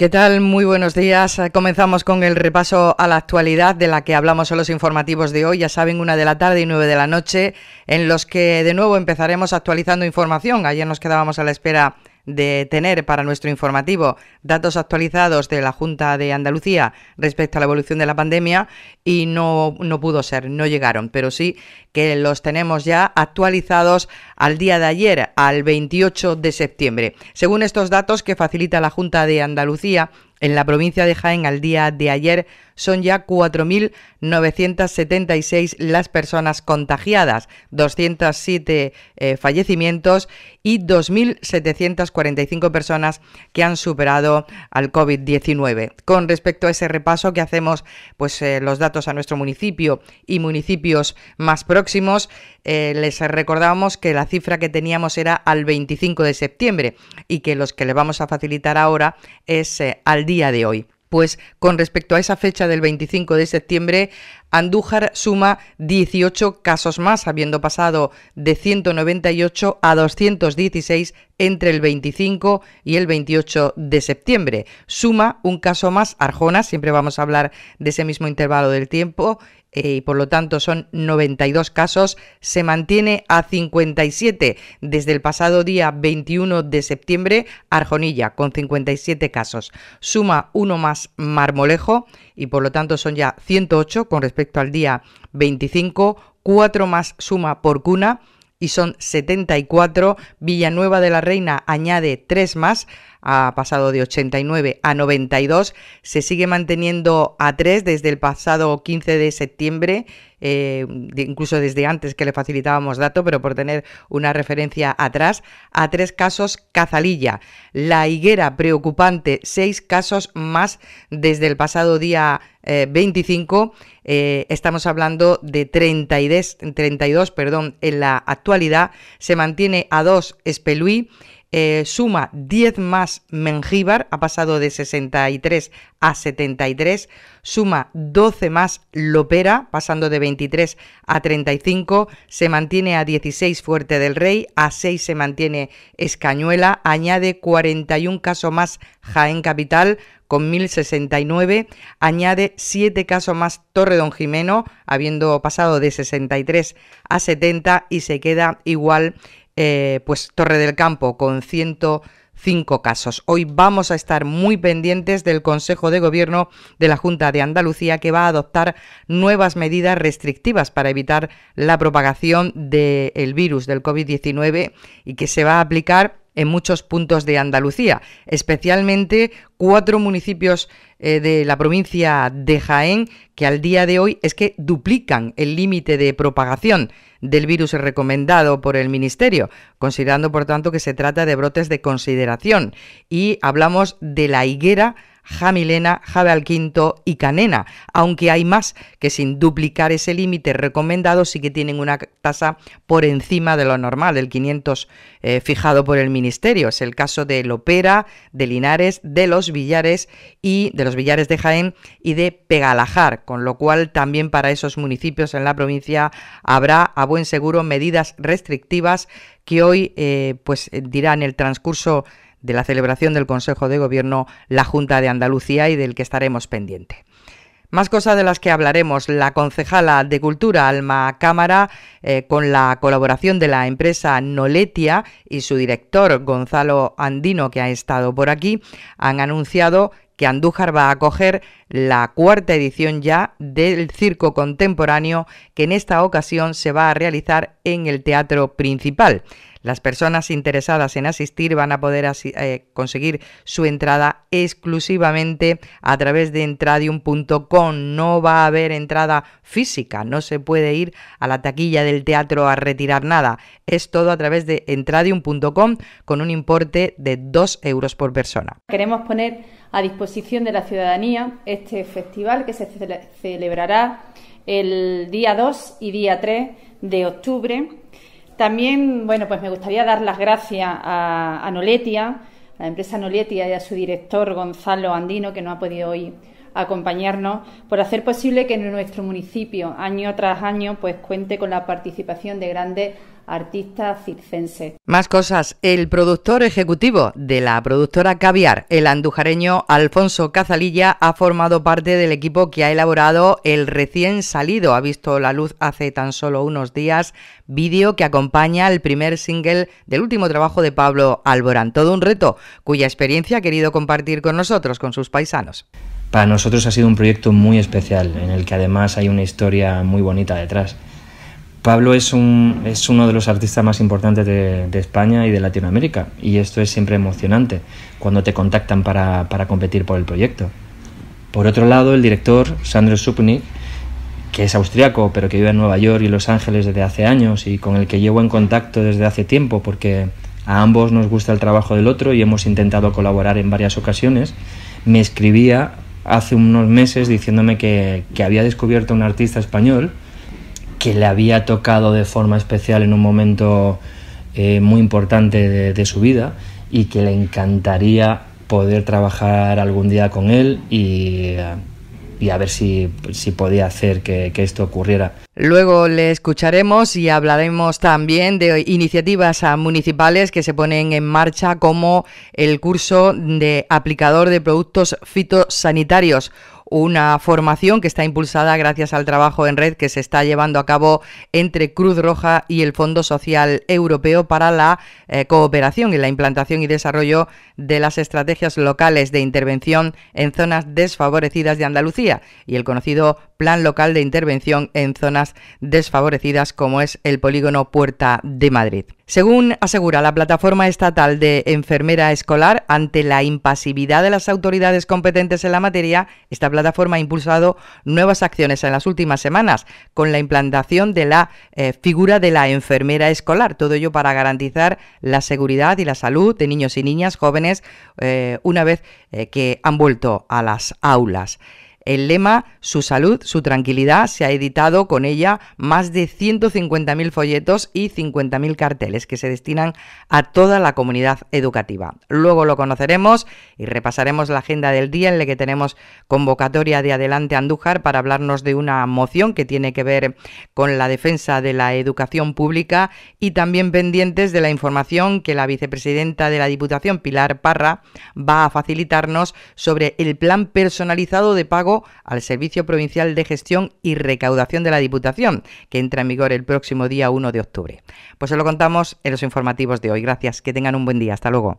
¿Qué tal? Muy buenos días. Eh, comenzamos con el repaso a la actualidad de la que hablamos en los informativos de hoy, ya saben, una de la tarde y nueve de la noche, en los que de nuevo empezaremos actualizando información. Ayer nos quedábamos a la espera de tener para nuestro informativo datos actualizados de la Junta de Andalucía respecto a la evolución de la pandemia y no, no pudo ser, no llegaron, pero sí que los tenemos ya actualizados al día de ayer, al 28 de septiembre. Según estos datos que facilita la Junta de Andalucía, en la provincia de Jaén al día de ayer son ya 4.976 las personas contagiadas, 207 eh, fallecimientos y 2.745 personas que han superado al COVID-19. Con respecto a ese repaso que hacemos, pues eh, los datos a nuestro municipio y municipios más próximos, eh, les recordábamos que la cifra que teníamos era al 25 de septiembre y que los que le vamos a facilitar ahora es eh, al día de hoy. Pues con respecto a esa fecha del 25 de septiembre, Andújar suma 18 casos más, habiendo pasado de 198 a 216 entre el 25 y el 28 de septiembre. Suma un caso más Arjona, siempre vamos a hablar de ese mismo intervalo del tiempo, eh, y por lo tanto son 92 casos, se mantiene a 57 desde el pasado día 21 de septiembre, Arjonilla con 57 casos. Suma uno más Marmolejo y por lo tanto son ya 108 con respecto al día 25, 4 más suma por cuna y son 74. Villanueva de la Reina añade 3 más ha pasado de 89 a 92, se sigue manteniendo a 3 desde el pasado 15 de septiembre, eh, incluso desde antes que le facilitábamos dato, pero por tener una referencia atrás, a 3 casos Cazalilla. La higuera preocupante, 6 casos más desde el pasado día 25. Eh, eh, estamos hablando de 32, 32 perdón, en la actualidad. Se mantiene a 2 Espeluí eh, suma 10 más Mengíbar, ha pasado de 63 a 73, suma 12 más Lopera, pasando de 23 a 35, se mantiene a 16 Fuerte del Rey, a 6 se mantiene Escañuela, añade 41 casos más Jaén Capital, con 1069, añade 7 casos más Torre Don Jimeno, habiendo pasado de 63 a 70 y se queda igual eh, pues Torre del Campo con 105 casos. Hoy vamos a estar muy pendientes del Consejo de Gobierno de la Junta de Andalucía que va a adoptar nuevas medidas restrictivas para evitar la propagación del virus del COVID-19 y que se va a aplicar en muchos puntos de Andalucía, especialmente cuatro municipios eh, de la provincia de Jaén que al día de hoy es que duplican el límite de propagación del virus recomendado por el Ministerio, considerando por tanto que se trata de brotes de consideración. Y hablamos de la higuera Jamilena, Jave al Quinto y Canena, aunque hay más que sin duplicar ese límite recomendado sí que tienen una tasa por encima de lo normal, del 500 eh, fijado por el Ministerio. Es el caso de Lopera, de Linares, de los Villares y de los Villares de Jaén y de Pegalajar, con lo cual también para esos municipios en la provincia habrá a buen seguro medidas restrictivas que hoy eh, pues eh, dirán el transcurso de la celebración del Consejo de Gobierno la Junta de Andalucía y del que estaremos pendiente. Más cosas de las que hablaremos. La concejala de Cultura, Alma Cámara, eh, con la colaboración de la empresa Noletia y su director, Gonzalo Andino, que ha estado por aquí, han anunciado que Andújar va a acoger la cuarta edición ya del circo contemporáneo que en esta ocasión se va a realizar en el Teatro Principal. Las personas interesadas en asistir van a poder eh, conseguir su entrada exclusivamente a través de entradium.com. No va a haber entrada física, no se puede ir a la taquilla del teatro a retirar nada. Es todo a través de entradium.com con un importe de 2 euros por persona. Queremos poner a disposición de la ciudadanía este festival que se celebrará el día 2 y día 3 de octubre también, bueno, pues me gustaría dar las gracias a, Noletia, a la empresa Noletia y a su director Gonzalo Andino, que no ha podido hoy acompañarnos, por hacer posible que en nuestro municipio, año tras año, pues cuente con la participación de grandes artista circense. Más cosas. El productor ejecutivo de la productora Caviar, el andujareño Alfonso Cazalilla, ha formado parte del equipo que ha elaborado el recién salido, ha visto la luz hace tan solo unos días, vídeo que acompaña el primer single del último trabajo de Pablo Alborán. Todo un reto cuya experiencia ha querido compartir con nosotros, con sus paisanos. Para nosotros ha sido un proyecto muy especial, en el que además hay una historia muy bonita detrás. Pablo es, uno de los artistas más importantes de, España y de Latinoamérica y esto es siempre emocionante cuando te contactan para, competir por el proyecto. Por otro lado, el director Sandro Supnik, que es austriaco pero que vive en Nueva York y Los Ángeles desde hace años y con el que llevo en contacto desde hace tiempo porque a ambos nos gusta el trabajo del otro y hemos intentado colaborar en varias ocasiones, me escribía hace unos meses diciéndome que, que había descubierto un artista español que le había tocado de forma especial en un momento eh, muy importante de, su vida y que le encantaría poder trabajar algún día con él y, eh, y a ver si, podía hacer que, que esto ocurriera. Luego le escucharemos y hablaremos también de iniciativas municipales que se ponen en marcha como el curso de aplicador de productos fitosanitarios una formación que está impulsada gracias al trabajo en red que se está llevando a cabo entre Cruz Roja y el Fondo Social Europeo para la eh, cooperación y la implantación y desarrollo de las estrategias locales de intervención en zonas desfavorecidas de Andalucía y el conocido Plan Local de Intervención en Zonas Desfavorecidas como es el polígono Puerta de Madrid. Según asegura la Plataforma Estatal de Enfermera Escolar, ante la impasividad de las autoridades competentes en la materia, esta plataforma ha impulsado nuevas acciones en las últimas semanas con la implantación de la eh, figura de la enfermera escolar, todo ello para garantizar la seguridad y la salud de niños y niñas jóvenes eh, una vez eh, que han vuelto a las aulas. El lema Su salud, su tranquilidad se ha editado con ella más de 150.000 folletos y 50.000 carteles que se destinan a toda la comunidad educativa. Luego lo conoceremos y repasaremos la agenda del día en la que tenemos convocatoria de Adelante Andújar para hablarnos de una moción que tiene que ver con la defensa de la educación pública y también pendientes de la información que la vicepresidenta de la Diputación Pilar Parra va a facilitarnos sobre el plan personalizado de pago al Servicio Provincial de Gestión y Recaudación de la Diputación, que entra en vigor el próximo día 1 de octubre. Pues se lo contamos en los informativos de hoy. Gracias, que tengan un buen día. Hasta luego.